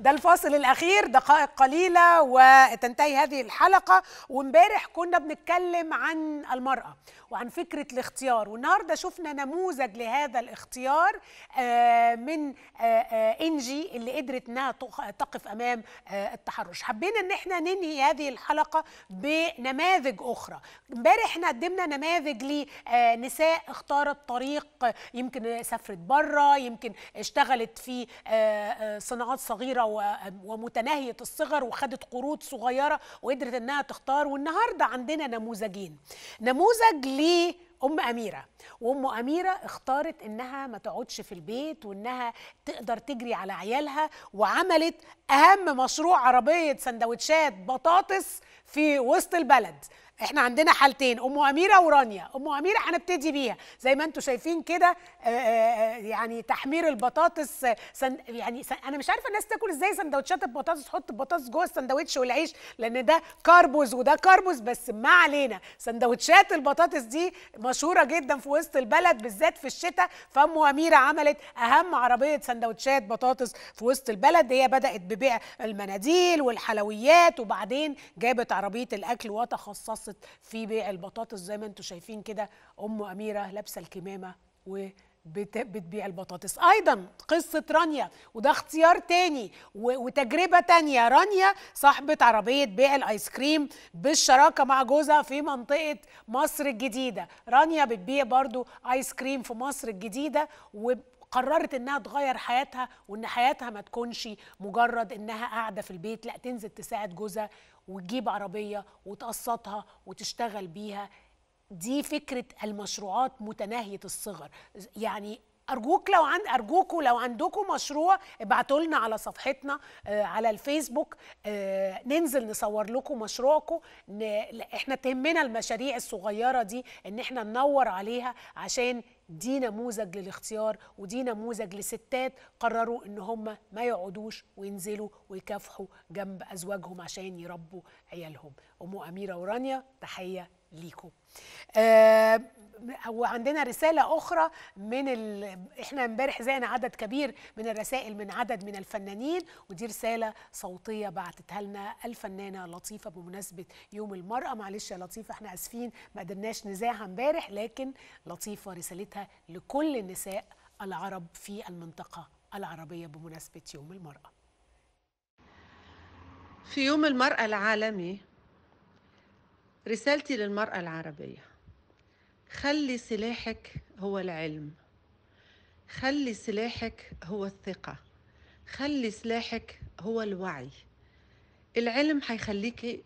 ده الفاصل الاخير دقائق قليله وتنتهي هذه الحلقه وامبارح كنا بنتكلم عن المراه وعن فكره الاختيار والنهارده شفنا نموذج لهذا الاختيار آه، من آه، آه، انجي اللي قدرت انها تقف امام آه، التحرش حبينا ان احنا ننهي هذه الحلقه بنماذج اخرى امبارح احنا قدمنا نماذج لنساء آه، اختارت طريق يمكن سافرت بره يمكن اشتغلت في آه، صناعات صغيره ومتناهيه الصغر وخدت قروض صغيره وقدرت انها تختار والنهارده عندنا نموذجين نموذج ليه ام اميره وام اميره اختارت انها ما تقعدش في البيت وانها تقدر تجري على عيالها وعملت اهم مشروع عربيه سندوتشات بطاطس في وسط البلد احنا عندنا حالتين ام اميره ورانيا ام اميره هنبتدي بيها زي ما انتم شايفين كده آه، آه، آه، يعني تحمير البطاطس سن يعني سن انا مش عارفه الناس تاكل ازاي سندوتشات البطاطس تحط البطاطس جوه السندوتش والعيش لان ده كاربوز وده كاربوز بس ما علينا سندوتشات البطاطس دي مشهوره جدا في وسط البلد بالذات في الشتاء فام اميره عملت اهم عربيه سندوتشات بطاطس في وسط البلد هي بدات ببيع المناديل والحلويات وبعدين جابت عربيه الاكل وتخصصت متوسط في بيع البطاطس زي ما انتم شايفين كده ام اميره لابسه الكمامه و بتبيع البطاطس ايضا قصه رانيا وده اختيار تاني وتجربه تانية رانيا صاحبه عربيه بيع الايس كريم بالشراكه مع جوزها في منطقه مصر الجديده رانيا بتبيع برضو ايس كريم في مصر الجديده قررت انها تغير حياتها وان حياتها ما تكونش مجرد انها قاعده في البيت لا تنزل تساعد جوزها وتجيب عربيه وتقسطها وتشتغل بيها دي فكره المشروعات متناهيه الصغر يعني ارجوك لو عند ارجوكوا لو عندكم مشروع ابعتوا لنا على صفحتنا آه، على الفيسبوك آه، ننزل نصور لكم مشروعكم احنا تهمنا المشاريع الصغيره دي ان احنا ننور عليها عشان دي نموذج للاختيار ودي نموذج لستات قرروا ان هم ما يقعدوش وينزلوا ويكافحوا جنب ازواجهم عشان يربوا عيالهم ام اميره ورانيا تحيه ليكم آه وعندنا رسالة أخرى من ال... إحنا امبارح زينا عدد كبير من الرسائل من عدد من الفنانين ودي رسالة صوتية بعتتها لنا الفنانة لطيفة بمناسبة يوم المرأة معلش يا لطيفة إحنا آسفين ما قدرناش نذاعها امبارح لكن لطيفة رسالتها لكل النساء العرب في المنطقة العربية بمناسبة يوم المرأة في يوم المرأة العالمي رسالتي للمرأة العربية خلي سلاحك هو العلم خلي سلاحك هو الثقة خلي سلاحك هو الوعي العلم هيخليكي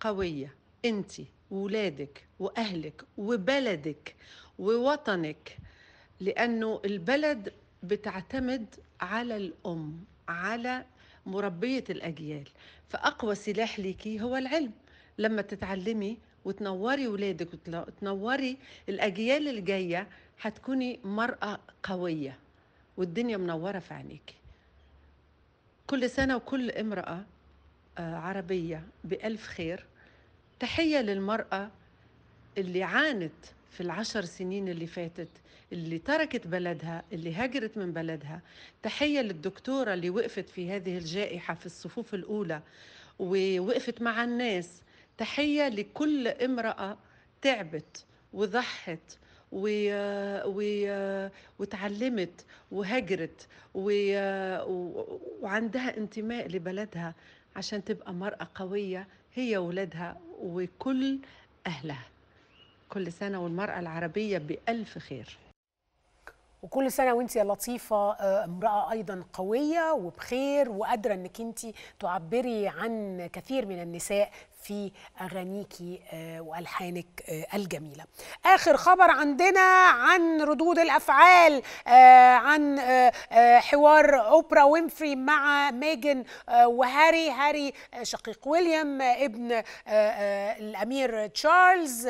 قوية انت وولادك وأهلك وبلدك ووطنك لأنه البلد بتعتمد على الأم على مربية الأجيال فأقوى سلاح ليكي هو العلم لما تتعلمي وتنوري ولادك وتنوري الأجيال الجاية هتكوني مرأة قوية والدنيا منورة في عينيكي كل سنة وكل امرأة آه، عربية بألف خير تحية للمرأة اللي عانت في العشر سنين اللي فاتت اللي تركت بلدها اللي هاجرت من بلدها تحية للدكتورة اللي وقفت في هذه الجائحة في الصفوف الأولى ووقفت مع الناس تحية لكل امرأة تعبت وضحت و... و... وتعلمت وهجرت و... و... وعندها انتماء لبلدها عشان تبقى مرأة قوية هي ولادها وكل أهلها كل سنة والمرأة العربية بألف خير وكل سنه وانت يا لطيفه آه، امراه ايضا قويه وبخير وقادره انك انت تعبري عن كثير من النساء في أغانيكي آه، وألحانك آه، الجميلة آخر خبر عندنا عن ردود الأفعال آه، عن حوار أوبرا وينفري مع ميجن وهاري هاري شقيق ويليام ابن الأمير تشارلز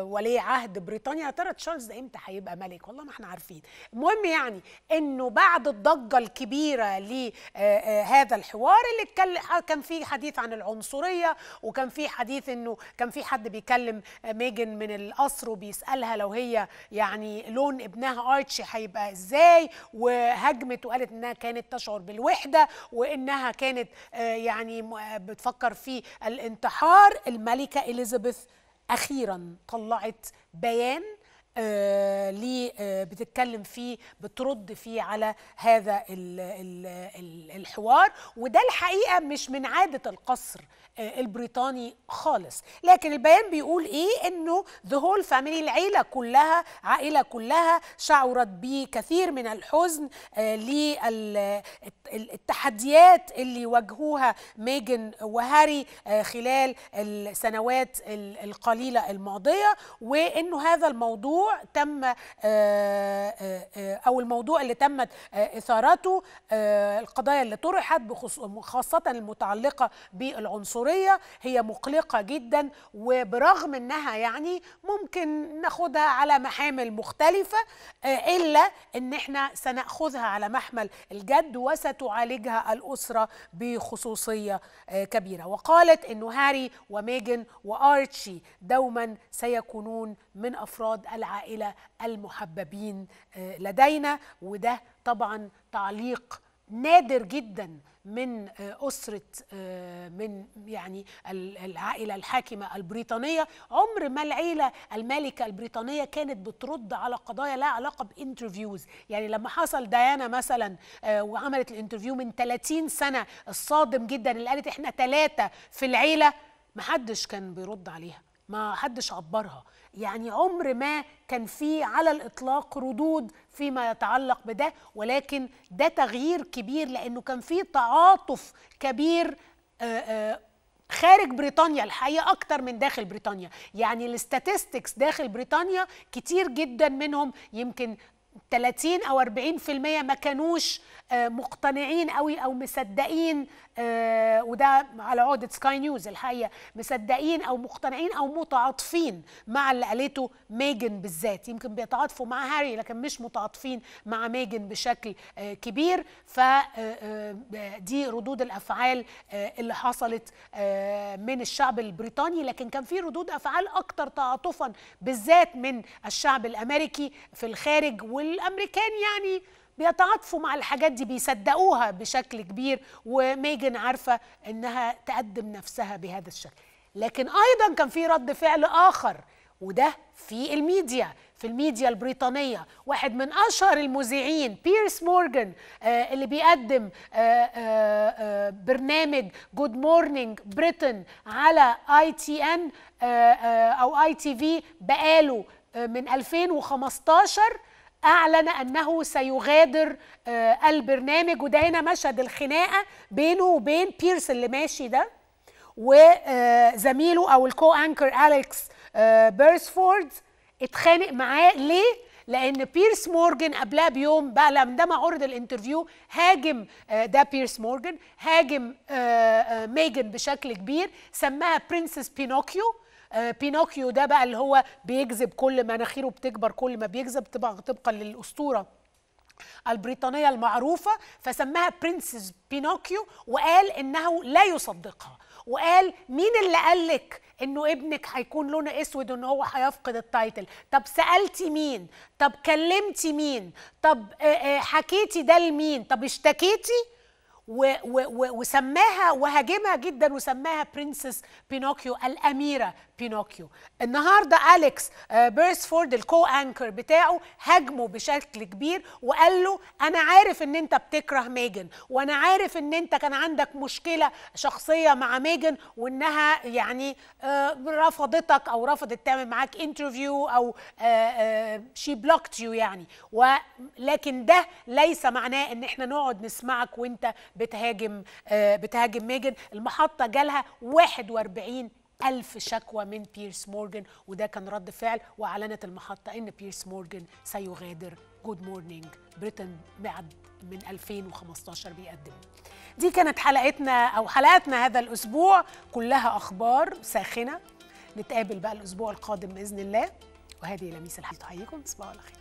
ولي عهد بريطانيا ترى تشارلز ده إمتى هيبقى ملك والله ما احنا عارفين المهم يعني إنه بعد الضجة الكبيرة لهذا الحوار اللي كان فيه حديث عن العنصرية وكان في حديث انه كان في حد بيكلم ميجن من القصر وبيسالها لو هي يعني لون ابنها ارتشي هيبقى ازاي وهجمت وقالت انها كانت تشعر بالوحده وانها كانت آه، يعني آه، بتفكر في الانتحار الملكه اليزابيث اخيرا طلعت بيان آه، ليه آه، بتتكلم فيه بترد فيه على هذا الحوار وده الحقيقه مش من عاده القصر آه، البريطاني خالص لكن البيان بيقول ايه انه ذا هول فاميلي العيله كلها عائله كلها شعرت بكثير من الحزن للتحديات اللي واجهوها ميجن وهاري خلال السنوات القليله الماضيه وانه هذا الموضوع تم آه، آه، آه، او الموضوع اللي تمت اثارته القضايا اللي طرحت خاصه المتعلقه بالعنصريه هي مقلقه جدا وبرغم انها يعني ممكن ناخدها على محامل مختلفه الا ان احنا سناخذها على محمل الجد وستعالجها الاسره بخصوصيه كبيره وقالت انه هاري وميجن وارتشي دوما سيكونون من افراد العالم العائلة المحببين آه، لدينا وده طبعا تعليق نادر جدا من آه، أسرة آه، من يعني العائلة الحاكمة البريطانية عمر ما العيلة المالكة البريطانية كانت بترد على قضايا لها علاقة بانترفيوز يعني لما حصل ديانا مثلا وعملت الانترفيو من 30 سنة الصادم جدا اللي قالت احنا ثلاثة في العيلة محدش كان بيرد عليها ما حدش عبرها يعني عمر ما كان في على الإطلاق ردود فيما يتعلق بده ولكن ده تغيير كبير لأنه كان في تعاطف كبير آه، آه، خارج بريطانيا الحقيقه اكتر من داخل بريطانيا يعني الاستاتستكس داخل بريطانيا كتير جدا منهم يمكن 30 او 40% ما كانوش آه، مقتنعين قوي او مصدقين آه، وده على عودة سكاي نيوز الحقيقه مصدقين او مقتنعين او متعاطفين مع اللي قالته ميجن بالذات يمكن بيتعاطفوا مع هاري لكن مش متعاطفين مع ميجن بشكل آه، كبير فدي ردود الافعال اللي حصلت من الشعب البريطاني لكن كان في ردود افعال اكتر تعاطفا بالذات من الشعب الامريكي في الخارج وال الامريكان يعني بيتعاطفوا مع الحاجات دي بيصدقوها بشكل كبير وميجن عارفه انها تقدم نفسها بهذا الشكل لكن ايضا كان في رد فعل اخر وده في الميديا في الميديا البريطانية واحد من أشهر المذيعين بيرس مورجان آه اللي بيقدم آه آه, آه، برنامج جود مورنينج بريتن على اي تي ان او اي تي في بقاله آه، من 2015 اعلن انه سيغادر آه، البرنامج وده هنا مشهد الخناقه بينه وبين بيرس اللي ماشي ده وزميله آه، او الكو انكر اليكس بيرسفورد اتخانق معاه ليه؟ لان بيرس مورجن قبلها بيوم بقى لما عرض الانترفيو هاجم آه، ده بيرس مورجن هاجم ميجن بشكل كبير سماها برنسس بينوكيو آه، بينوكيو ده بقى اللي هو بيكذب كل مناخيره بتكبر كل ما بيكذب طبقا للاسطوره البريطانيه المعروفه فسماها برنسس بينوكيو وقال انه لا يصدقها وقال مين اللي قال لك انه ابنك هيكون لونه اسود وان هو هيفقد التايتل طب سالتي مين طب كلمتي مين طب آه، آه، حكيتي ده لمين طب اشتكيتي و و و وسماها وهاجمها جدا وسماها برنسس بينوكيو الاميره بينوكيو النهارده اليكس بيرسفورد الكو انكر بتاعه هاجمه بشكل كبير وقال له انا عارف ان انت بتكره ميجن وانا عارف ان انت كان عندك مشكله شخصيه مع ميجن وانها يعني آه، رفضتك او رفضت تعمل معاك انترفيو او شي بلوكت يو يعني ولكن ده ليس معناه ان احنا نقعد نسمعك وانت بتهاجم آه، بتهاجم ميجن المحطه جالها 41 ألف شكوى من بيرس مورجان وده كان رد فعل وأعلنت المحطة إن بيرس مورجان سيغادر جود مورنينج بريتن بعد من 2015 بيقدم دي كانت حلقتنا أو حلقاتنا هذا الأسبوع كلها أخبار ساخنة نتقابل بقى الأسبوع القادم بإذن الله وهذه لميس الحلقة تحييكم تصبحوا على خير